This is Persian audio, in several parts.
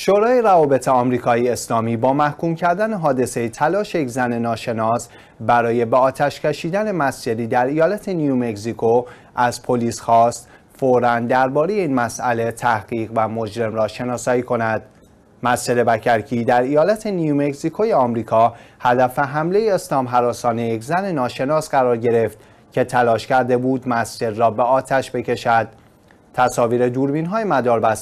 شورای روابط آمریکایی اسلامی با محکوم کردن حادثه تلاش یک زن ناشناس برای به آتش کشیدن مسجدی در ایالت نیومکزیکو از پلیس خواست فورا درباره این مسئله تحقیق و مجرم را شناسایی کند. مسجد بکرکی در ایالت نیومکزیکو آمریکا هدف حمله اسلام حراسانه یک زن ناشناس قرار گرفت که تلاش کرده بود مسجد را به آتش بکشد. تصاویر دوربین های مدار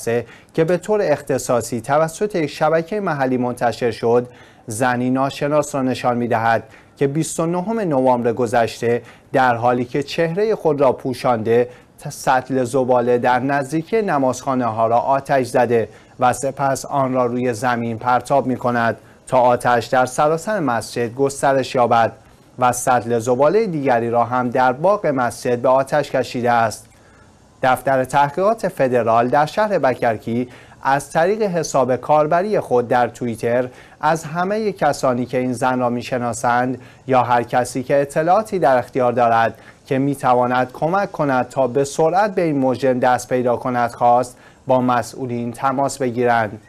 که به طور اختصاصی توسط یک شبکه محلی منتشر شد زنی ناشناس را نشان می دهد که 29 نوامبر گذشته در حالی که چهره خود را پوشانده سطل زباله در نزدیکی نمازخانه ها را آتش زده و سپس آن را روی زمین پرتاب می کند تا آتش در سراسر مسجد گسترش یابد و سطل زباله دیگری را هم در باغ مسجد به آتش کشیده است دفتر تحقیقات فدرال در شهر بکرکی از طریق حساب کاربری خود در توییتر از همه کسانی که این زن را میشناسند یا هر کسی که اطلاعاتی در اختیار دارد که میتواند کمک کند تا به سرعت به این مجرم دست پیدا کند خواست با مسئولین تماس بگیرند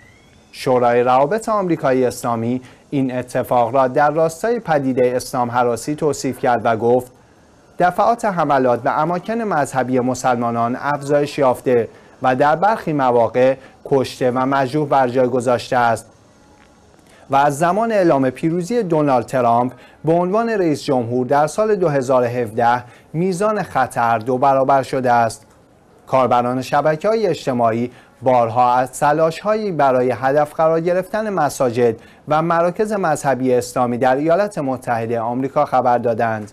شورای روابط آمریکایی اسلامی این اتفاق را در راستای پدیده اسلام حراسی توصیف کرد و گفت دفعات حملات به اماکن مذهبی مسلمانان افزایش یافته و در برخی مواقع کشته و مجروح بر جای گذاشته است و از زمان اعلام پیروزی دونالد ترامپ به عنوان رئیس جمهور در سال 2017 میزان خطر دو برابر شده است کاربران شبکه های اجتماعی بارها از سلاش هایی برای هدف قرار گرفتن مساجد و مراکز مذهبی اسلامی در ایالات متحده آمریکا خبر دادند